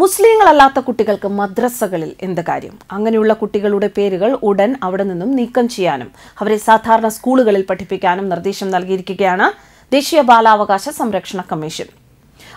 മുസ്ലിങ്ങളല്ലാത്ത കുട്ടികൾക്ക് മദ്രസകളിൽ എന്ത് കാര്യം അങ്ങനെയുള്ള കുട്ടികളുടെ പേരുകൾ ഉടൻ അവിടെ നിന്നും നീക്കം ചെയ്യാനും അവരെ സാധാരണ സ്കൂളുകളിൽ പഠിപ്പിക്കാനും നിർദ്ദേശം നൽകിയിരിക്കുകയാണ് ദേശീയ ബാലാവകാശ സംരക്ഷണ കമ്മീഷൻ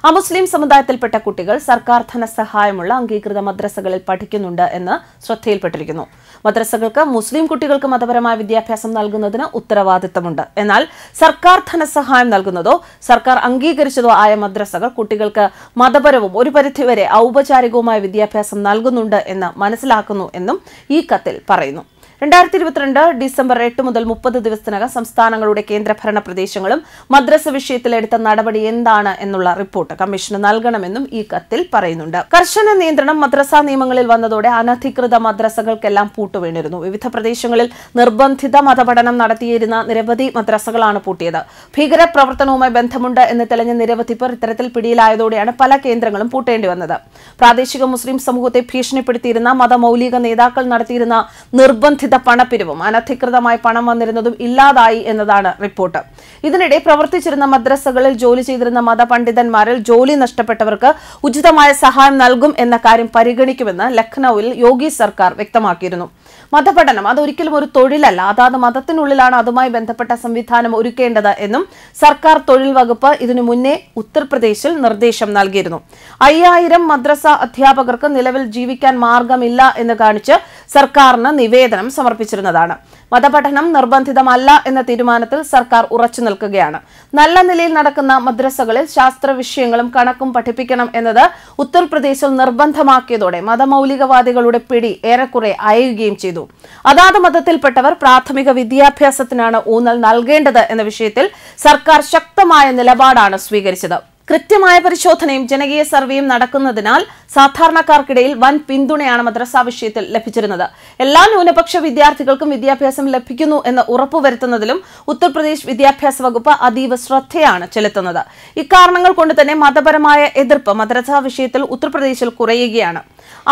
അമുസ്ലിം സമുദായത്തിൽപ്പെട്ട കുട്ടികൾ സർക്കാർ ധനസഹായമുള്ള അംഗീകൃത മദ്രസകളിൽ പഠിക്കുന്നുണ്ട് എന്ന് ശ്രദ്ധയിൽപ്പെട്ടിരിക്കുന്നു മദ്രസകൾക്ക് മുസ്ലിം കുട്ടികൾക്ക് മതപരമായ വിദ്യാഭ്യാസം നൽകുന്നതിന് ഉത്തരവാദിത്തമുണ്ട് എന്നാൽ സർക്കാർ ധനസഹായം നൽകുന്നതോ സർക്കാർ അംഗീകരിച്ചതോ ആയ മദ്രസകൾ കുട്ടികൾക്ക് മതപരവും ഒരു പരിധിവരെ ഔപചാരികവുമായ വിദ്യാഭ്യാസം നൽകുന്നുണ്ട് എന്ന് മനസ്സിലാക്കുന്നു എന്നും ഈ കത്തിൽ പറയുന്നു രണ്ടായിരത്തി ഇരുപത്തിരണ്ട് ഡിസംബർ എട്ട് മുതൽ മുപ്പത് ദിവസത്തിനകം സംസ്ഥാനങ്ങളുടെ കേന്ദ്രഭരണ പ്രദേശങ്ങളും മദ്രസ വിഷയത്തിൽ എടുത്ത നടപടി എന്താണ് എന്നുള്ള റിപ്പോർട്ട് കമ്മീഷന് നൽകണമെന്നും ഈ കത്തിൽ പറയുന്നുണ്ട് കർശന നിയന്ത്രണം മദ്രസാ നിയമങ്ങളിൽ വന്നതോടെ അനധികൃത മദ്രസകൾക്കെല്ലാം പൂട്ടുവീണിരുന്നു വിവിധ പ്രദേശങ്ങളിൽ നിർബന്ധിത മതപഠനം നടത്തിയിരുന്ന നിരവധി മദ്രസകളാണ് പൂട്ടിയത് ഭീകരപ്രവർത്തനവുമായി ബന്ധമുണ്ട് എന്ന് തെളിഞ്ഞ നിരവധി പേർ ഇത്തരത്തിൽ പിടിയിലായതോടെയാണ് പല കേന്ദ്രങ്ങളും പൂട്ടേണ്ടി വന്നത് പ്രാദേശിക മുസ്ലിം സമൂഹത്തെ ഭീഷണിപ്പെടുത്തിയിരുന്ന മതമൌലിക നേതാക്കൾ നടത്തിയിരുന്ന നിർബന്ധിത അനധികൃത പണപ്പിരിവും അനധികൃതമായി പണം വന്നിരുന്നതും ഇല്ലാതായി എന്നതാണ് റിപ്പോർട്ട് ഇതിനിടെ പ്രവർത്തിച്ചിരുന്ന മദ്രസകളിൽ ജോലി ചെയ്തിരുന്ന മതപണ്ഡിതന്മാരിൽ ജോലി നഷ്ടപ്പെട്ടവർക്ക് ഉചിതമായ സഹായം നൽകും എന്ന കാര്യം പരിഗണിക്കുമെന്ന് ലഖ്നൌവിൽ യോഗി സർക്കാർ വ്യക്തമാക്കിയിരുന്നു മതപഠനം അതൊരിക്കലും ഒരു തൊഴിലല്ല അതാത് മതത്തിനുള്ളിലാണ് അതുമായി ബന്ധപ്പെട്ട സംവിധാനം ഒരുക്കേണ്ടത് എന്നും സർക്കാർ തൊഴിൽ വകുപ്പ് ഇതിനു മുന്നേ ഉത്തർപ്രദേശിൽ നിർദ്ദേശം നൽകിയിരുന്നു അയ്യായിരം മദ്രസ അധ്യാപകർക്ക് നിലവിൽ ജീവിക്കാൻ മാർഗമില്ല എന്ന് കാണിച്ച് സർക്കാരിന് നിവേദനം സമർപ്പിച്ചിരുന്നതാണ് മതപഠനം നിർബന്ധിതമല്ല എന്ന തീരുമാനത്തിൽ സർക്കാർ ഉറച്ചു നിൽക്കുകയാണ് നല്ല നിലയിൽ നടക്കുന്ന മദ്രസകളിൽ ശാസ്ത്ര വിഷയങ്ങളും കണക്കും പഠിപ്പിക്കണം എന്നത് ഉത്തർപ്രദേശിൽ നിർബന്ധമാക്കിയതോടെ മതമൗലികവാദികളുടെ പിടി ഏറെക്കുറെ അയയുകയും ചെയ്തു അതാത് മതത്തിൽപ്പെട്ടവർ പ്രാഥമിക വിദ്യാഭ്യാസത്തിനാണ് ഊന്നൽ നൽകേണ്ടത് എന്ന വിഷയത്തിൽ സർക്കാർ ശക്തമായ നിലപാടാണ് സ്വീകരിച്ചത് കൃത്യമായ പരിശോധനയും ജനകീയ സർവേയും നടക്കുന്നതിനാൽ സാധാരണക്കാർക്കിടയിൽ വൻ പിന്തുണയാണ് മദ്രസാ വിഷയത്തിൽ ലഭിച്ചിരുന്നത് എല്ലാ ന്യൂനപക്ഷ വിദ്യാർത്ഥികൾക്കും വിദ്യാഭ്യാസം ലഭിക്കുന്നു എന്ന് ഉറപ്പുവരുത്തുന്നതിലും ഉത്തർപ്രദേശ് വിദ്യാഭ്യാസ വകുപ്പ് അതീവ ശ്രദ്ധയാണ് ചെലുത്തുന്നത് ഇക്കാരണങ്ങൾ കൊണ്ട് തന്നെ മതപരമായ എതിർപ്പ് മദ്രസാ വിഷയത്തിൽ ഉത്തർപ്രദേശിൽ കുറയുകയാണ്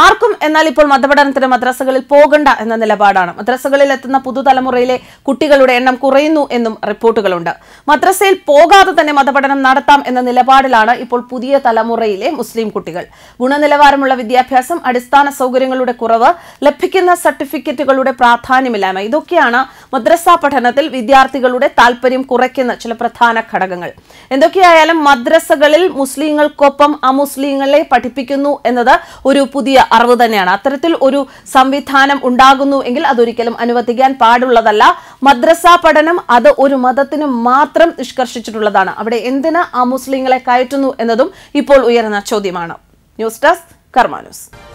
ആർക്കും എന്നാൽ ഇപ്പോൾ മതപഠനത്തിന് മദ്രസകളിൽ പോകണ്ട എന്ന നിലപാടാണ് മദ്രസകളിൽ എത്തുന്ന പുതുതലമുറയിലെ കുട്ടികളുടെ എണ്ണം കുറയുന്നു എന്നും റിപ്പോർട്ടുകളുണ്ട് മദ്രസയിൽ പോകാതെ തന്നെ മതപഠനം നടത്താം എന്ന നിലപാടിലാണ് ഇപ്പോൾ പുതിയ തലമുറയിലെ മുസ്ലിം കുട്ടികൾ ഗുണനിലവാരമുള്ള വിദ്യാഭ്യാസം അടിസ്ഥാന സൗകര്യങ്ങളുടെ കുറവ് ലഭിക്കുന്ന സർട്ടിഫിക്കറ്റുകളുടെ പ്രാധാന്യമില്ലായ്മ ഇതൊക്കെയാണ് മദ്രസ പഠനത്തിൽ വിദ്യാർത്ഥികളുടെ താല്പര്യം കുറയ്ക്കുന്ന ചില പ്രധാന ഘടകങ്ങൾ എന്തൊക്കെയായാലും മദ്രസകളിൽ മുസ്ലിങ്ങൾക്കൊപ്പം അമുസ്ലിങ്ങളെ പഠിപ്പിക്കുന്നു എന്നത് ഒരു പുതിയ അറിവ് തന്നെയാണ് അത്തരത്തിൽ ഒരു സംവിധാനം ഉണ്ടാകുന്നു എങ്കിൽ അതൊരിക്കലും അനുവദിക്കാൻ പാടുള്ളതല്ല മദ്രസ പഠനം അത് ഒരു മതത്തിന് മാത്രം നിഷ്കർഷിച്ചിട്ടുള്ളതാണ് അവിടെ എന്തിന് അമുസ്ലിങ്ങളെ കയറ്റുന്നു എന്നതും ഇപ്പോൾ ഉയർന്ന ചോദ്യമാണ് ന്യൂസ് ഡെസ്ക് കർമാനൂസ്